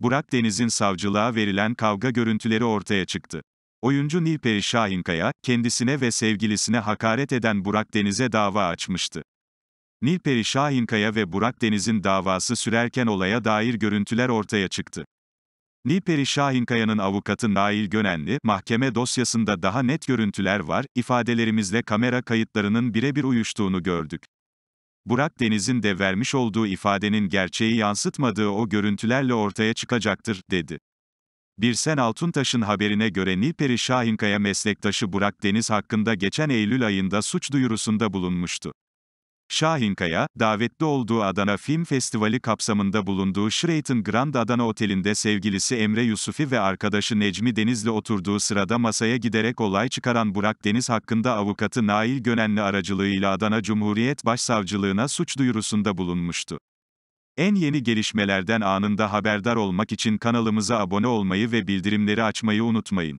Burak Deniz'in savcılığa verilen kavga görüntüleri ortaya çıktı. Oyuncu Nilperi Şahinkaya, kendisine ve sevgilisine hakaret eden Burak Deniz'e dava açmıştı. Nilperi Şahinkaya ve Burak Deniz'in davası sürerken olaya dair görüntüler ortaya çıktı. Nilperi Şahinkaya'nın avukatı Nail Gönenli, mahkeme dosyasında daha net görüntüler var, ifadelerimizle kamera kayıtlarının birebir uyuştuğunu gördük. Burak Deniz'in de vermiş olduğu ifadenin gerçeği yansıtmadığı o görüntülerle ortaya çıkacaktır, dedi. Birsen Altuntaş'ın haberine göre Nilperi Şahinkaya meslektaşı Burak Deniz hakkında geçen Eylül ayında suç duyurusunda bulunmuştu. Şahin Kaya, davetli olduğu Adana Film Festivali kapsamında bulunduğu Sheraton Grand Adana Oteli'nde sevgilisi Emre Yusufi ve arkadaşı Necmi Deniz'le oturduğu sırada masaya giderek olay çıkaran Burak Deniz hakkında avukatı Nail Gönenli aracılığıyla Adana Cumhuriyet Başsavcılığına suç duyurusunda bulunmuştu. En yeni gelişmelerden anında haberdar olmak için kanalımıza abone olmayı ve bildirimleri açmayı unutmayın.